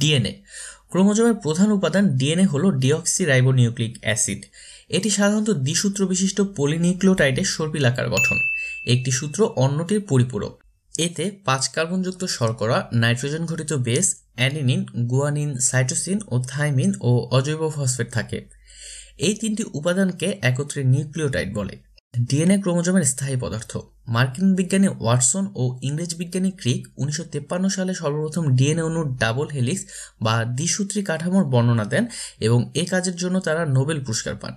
DNA ক্রোমোজোমের প্রধান উপাদান ডিএনএ হল ডিঅক্সিরাইবোনিউক্লিক অ্যাসিড এটি সাধারণত দ্বিসূত্র বিশিষ্ট পলিনিউক্লিওটাইডের সর্পিলাকার গঠন একটি সূত্র অন্যটির পরিপূরক এতে পাঁচ কার্বনযুক্ত শর্করা নাইট্রোজেন ঘটিত বেস অ্যাডিনিন গুয়ানিন সাইটোসিন ও থাইমিন ও অজৈব ফসফেট থাকে এই তিনটি উপাদানকে একত্রে নিউক্লিওটাইড বলে ডিএনএ ক্রোমোজোমের স্থায়ী পদার্থ মার্কিন বিজ্ঞানী ওয়াটসন ও ইংরেজ বিজ্ঞানী ক্রিক উনিশশো সালে সর্বপ্রথম ডিএনএ অনুর ডাবল হেলিক্স বা দ্বিসূত্রী কাঠামোর বর্ণনা দেন এবং এ কাজের জন্য তারা নোবেল পুরস্কার পান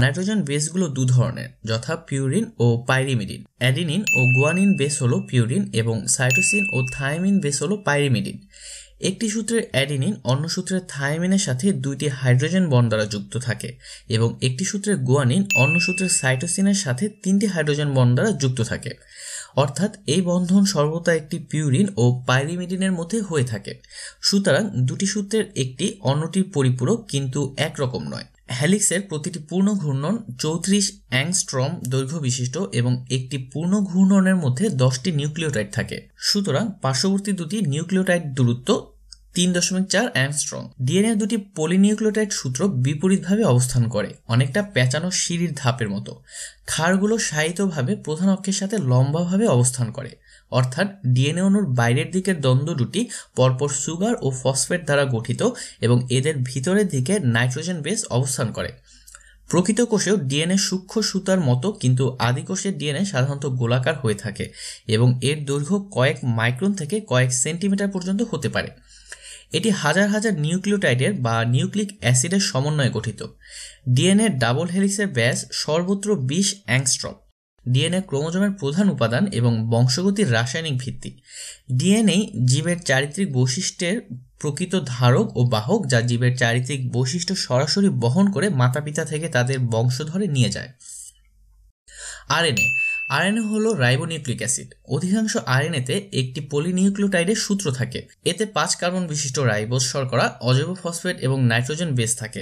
নাইট্রোজেন বেসগুলো দু ধরনের যথা পিউরিন ও পাইরিমিডিন অ্যাডিনিন ও গুয়ানিন বেস হলো পিউরিন এবং সাইটোসিন ও থাইমিন বেস হলো পাইরিমিডিন একটি সূত্রের অ্যাডিনিন অন্য সূত্রের থায়ামিনের সাথে দুইটি হাইড্রোজেন বন দ্বারা যুক্ত থাকে এবং একটি সূত্রের গোয়ানিন অন্য সূত্রের সাইটোসিনের সাথে তিনটি হাইড্রোজেন বন দ্বারা যুক্ত থাকে অর্থাৎ এই বন্ধন সর্বদা একটি পিউরিন ও পাইরিমিডিনের মধ্যে হয়ে থাকে সুতরাং দুটি সূত্রের একটি অন্যটির পরিপূরক কিন্তু একরকম নয় হ্যালিক্সের প্রতিটি পূর্ণ ঘূর্ণন চৌত্রিশ অ্যাংস্ট্রম দৈর্ঘ্য বিশিষ্ট এবং একটি পূর্ণ ঘূর্ণনের মধ্যে দশটি নিউক্লিওটাইড থাকে সুতরাং পার্শ্ববর্তী দুটি নিউক্লিওটাইড দূরত্ব তিন দশমিক চার অ্যাংস্ট্রং ডিএনএ দুটি পলিনিউক্লিওটাইড সূত্র বিপরীতভাবে অবস্থান করে অনেকটা পেঁচানো সিঁড়ির ধাপের মতো ক্ষারগুলো সায়িতভাবে প্রধান অক্ষের সাথে লম্বাভাবে অবস্থান করে অর্থাৎ ডিএনএ অণুর বাইরের দিকের দ্বন্দ্ব দুটি পরপর সুগার ও ফসফেট দ্বারা গঠিত এবং এদের ভিতরের দিকে নাইট্রোজেন বেস অবস্থান করে প্রকৃত কোষেও ডিএনএ সূক্ষ্ম সুতার মতো কিন্তু আদি কোষের ডিএনএ সাধারণত গোলাকার হয়ে থাকে এবং এর দৈর্ঘ্য কয়েক মাইক্রন থেকে কয়েক সেন্টিমিটার পর্যন্ত হতে পারে এটি হাজার হাজার নিউক্লিওটাইডের বা নিউক্লিক অ্যাসিডের সমন্বয়ে গঠিত ডিএনএ ডাবল হেলিক্সের ব্যাস সর্বত্র বিশ অ্যাংস্ট্রম ডিএনএ ক্রোমোজোমের প্রধান উপাদান এবং বংশগতির রাসায়নিক ভিত্তি ডিএনএ জীবের চারিত্রিক বৈশিষ্ট্যের প্রকৃত ধারক ও বাহক যা জীবের চারিত্রিক বৈশিষ্ট্য সরাসরি বহন করে মাতা পিতা থেকে তাদের বংশধরে নিয়ে যায় RNA RNA ribo ribonucleic acid অধিকাংশ আরএনএতে একটি পলিনিউক্লিওটাইডের সূত্র থাকে এতে পাঁচ কার্বন বিশিষ্ট রাইবোজ শর্করা অজৈব ফসফেট এবং নাইট্রোজেন বেস থাকে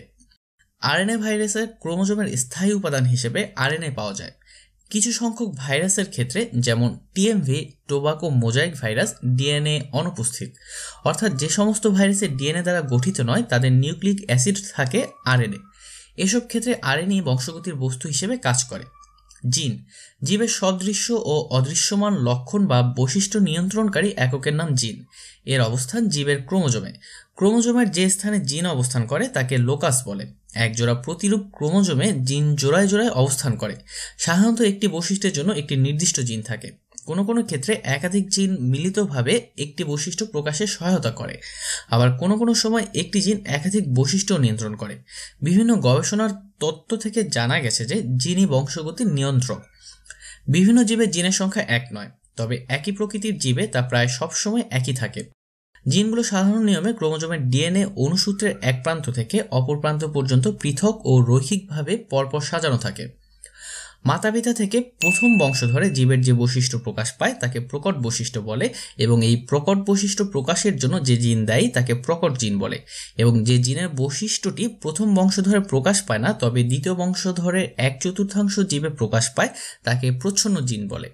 আরএনএ ভাইরাসের ক্রোমোজোমের স্থায়ী উপাদান হিসেবে আরএনএ পাওয়া যায় কিছু সংখ্যক ভাইরাসের ক্ষেত্রে যেমন TMV tobacco mosaic virus DNA অনুপস্থিত অর্থাৎ যে সমস্ত ভাইরাসের ডিএনএ দ্বারা গঠিত নয় তাদের নিউক্লিক অ্যাসিড থাকে আরএনএ এসব ক্ষেত্রে আরএনএ বংশগতির বস্তু হিসেবে কাজ করে জিন জীবের সদৃশ্য ও অদৃশ্যমান লক্ষণ বা বৈশিষ্ট্য নিয়ন্ত্রণকারী এককের নাম জিন এর অবস্থান জীবের ক্রোমোজোমে ক্রোমোজোমের যে স্থানে জিন অবস্থান করে তাকে লোকাস বলে একজোড়া প্রতিরূপ ক্রোমোজোমে জিন জোড়ায় জোড়ায় অবস্থান করে সাধারণত একটি বৈশিষ্ট্যের জন্য একটি নির্দিষ্ট জিন থাকে কোনো কোনো ক্ষেত্রে একাধিক জিন মিলিতভাবে একটি বৈশিষ্ট্য প্রকাশে সহায়তা করে আবার কোনো কোনো সময় একটি জিন একাধিক বৈশিষ্ট্য নিয়ন্ত্রণ করে বিভিন্ন গবেষণার তত্ত্ব থেকে জানা গেছে যে জিনই বংশগতির নিয়ন্ত্রক বিভিন্ন জীবের জিনের সংখ্যা এক নয় তবে একই প্রকৃতির জীবে তা প্রায় সবসময় একই থাকে জিনগুলো সাধারণ নিয়মে ক্রোমোজোমের ডিএনএ অনুসূত্রের এক প্রান্ত থেকে অপর প্রান্ত পর্যন্ত পৃথক ও রৈখিকভাবে পরপর সাজানো থাকে মাতাপিতা থেকে প্রথম বংশধরে জীবের যে বৈশিষ্ট্য প্রকাশ পায় তাকে প্রকট বৈশিষ্ট্য বলে এবং এই প্রকট বৈশিষ্ট্য প্রকাশের জন্য যে জিন দেয় তাকে প্রকট জিন বলে এবং যে জিনের বৈশিষ্ট্যটি প্রথম বংশধরে প্রকাশ পায় না তবে দ্বিতীয় বংশধরের এক চতুর্থাংশ জীবে প্রকাশ পায় তাকে প্রচ্ছন্ন জিন বলে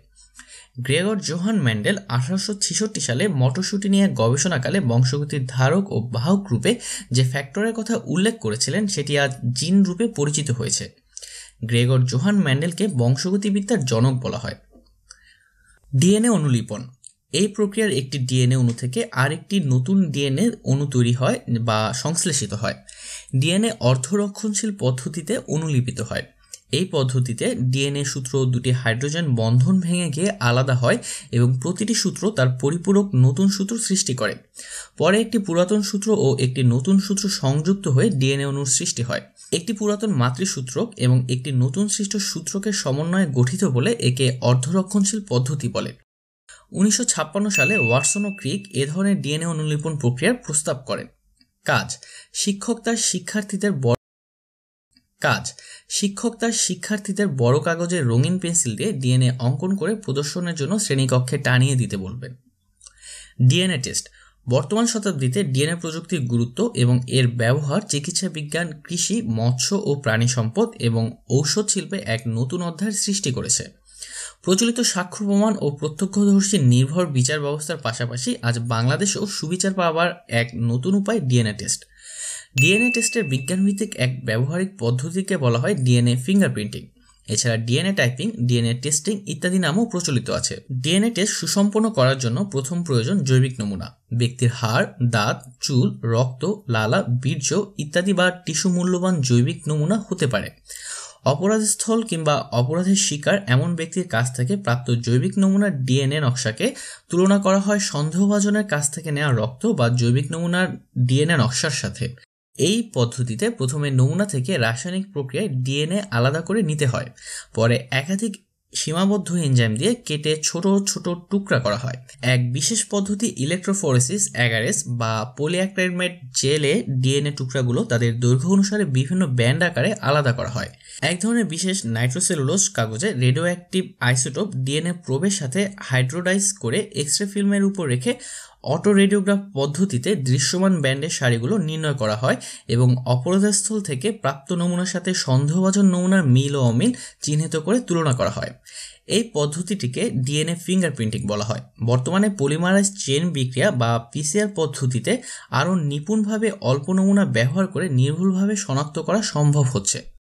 গ্রেগর জোহান ম্যান্ডেল আঠারোশো ছেষট্টি সালে মটরশুটি নিয়ে গবেষণাকালে বংশগতির ধারক ও বাহক রূপে যে ফ্যাক্টরের কথা উল্লেখ করেছিলেন সেটি আজ জিন রূপে পরিচিত হয়েছে গ্রেগর জোহান ম্যান্ডেলকে বংশগতিবিদ্যার জনক বলা হয় ডিএনএ অনুলিপন এই প্রক্রিয়ার একটি ডিএনএ অণু থেকে আরেকটি নতুন ডিএনএ অণু তৈরি হয় বা সংশ্লেষিত হয় ডিএনএ অর্ধরক্ষণশীল পদ্ধতিতে অনুলিপিত হয় এই পদ্ধতিতে ডিএনএ সূত্র দুটি হাইড্রোজেন বন্ধন ভেঙে গিয়ে আলাদা হয় এবং প্রতিটি সূত্র তার পরিপূরক নতুন সূত্র সৃষ্টি করে পরে একটি পুরাতন সূত্র ও একটি নতুন সূত্র সংযুক্ত হয়ে ডিএনএ অণুর সৃষ্টি হয় একটি পুরাতন মাতৃসূত্রক এবং একটি নতুন সৃষ্ট সূত্রকে সমন্বয়ে গঠিত বলে একে অর্ধরক্ষণশীল পদ্ধতি বলে উনিশশো সালে ওয়াটসন ও ক্রিক এ ধরনের ডিএনএ অনুলিপন প্রক্রিয়ার প্রস্তাব করেন কাজ শিক্ষক তার শিক্ষার্থীদের কাজ শিক্ষক তার শিক্ষার্থীদের বড় কাগজে রঙিন পেন্সিল দিয়ে ডিএনএ অঙ্কন করে প্রদর্শনের জন্য শ্রেণীকক্ষে টানিয়ে দিতে বলবেন ডিএনএ টেস্ট বর্তমান শতাব্দীতে ডিএনএ প্রযুক্তির গুরুত্ব এবং এর ব্যবহার চিকিৎসা বিজ্ঞান কৃষি মৎস্য ও প্রাণী সম্পদ এবং ঔষধ শিল্পে এক নতুন অধ্যায়ের সৃষ্টি করেছে প্রচলিত সাক্ষ্য প্রমাণ ও প্রত্যক্ষদর্শী নির্ভর বিচার ব্যবস্থার পাশাপাশি আজ বাংলাদেশেও সুবিচার পাওয়ার এক নতুন উপায় ডিএনএ টেস্ট ডিএনএ টেস্টের বিজ্ঞানভিত্তিক এক ব্যবহারিক পদ্ধতিকে বলা হয় ডিএনএ ফিঙ্গারপ্রিন্টিং এছাড়া ডিএনএ টাইপিং ডিএনএ টেস্টিং ইত্যাদি নামও প্রচলিত আছে ডিএনএ টেস্ট সুসম্পন্ন করার জন্য প্রথম প্রয়োজন জৈবিক নমুনা ব্যক্তির হাড় দাঁত চুল রক্ত লালা বীর্য ইত্যাদি বা টিস্যু মূল্যবান জৈবিক নমুনা হতে পারে অপরাধস্থল কিংবা অপরাধের শিকার এমন ব্যক্তির কাছ থেকে প্রাপ্ত জৈবিক নমুনার ডিএনএ নকশাকে তুলনা করা হয় সন্দেহভাজনের কাছ থেকে নেওয়া রক্ত বা জৈবিক নমুনার ডিএনএ নকশার সাথে এই পদ্ধতিতে প্রথমে নমুনা থেকে রাসায়নিক প্রক্রিয়ায় ডিএনএ আলাদা করে নিতে হয় পরে একাধিক সীমাবদ্ধ এনজাইম দিয়ে কেটে ছোট ছোট টুকরা করা হয় এক বিশেষ পদ্ধতি ইলেকট্রোফোরেসিস অ্যাগারেস বা পলিঅ্যাক্রাইমেট জেলে ডিএনএ টুকরাগুলো তাদের দৈর্ঘ্য অনুসারে বিভিন্ন ব্যান্ড আকারে আলাদা করা হয় এক ধরনের বিশেষ নাইট্রোসেলুলোস কাগজে রেডিও অ্যাক্টিভ আইসোটোপ ডিএনএ প্রবের সাথে হাইড্রোডাইজ করে এক্সরে ফিল্মের উপর রেখে অটো রেডিওগ্রাফ পদ্ধতিতে দৃশ্যমান ব্যান্ডের সারিগুলো নির্ণয় করা হয় এবং অপরাধস্থল থেকে প্রাপ্ত নমুনার সাথে সন্দেহভাজন নমুনার মিল ও অমিল চিহ্নিত করে তুলনা করা হয় এই পদ্ধতিটিকে ডিএনএ ফিঙ্গারপ্রিন্টিং বলা হয় বর্তমানে পলিমারাইজ চেন বিক্রিয়া বা পিসিআর পদ্ধতিতে আরও নিপুণভাবে অল্প নমুনা ব্যবহার করে নির্ভুলভাবে শনাক্ত করা সম্ভব হচ্ছে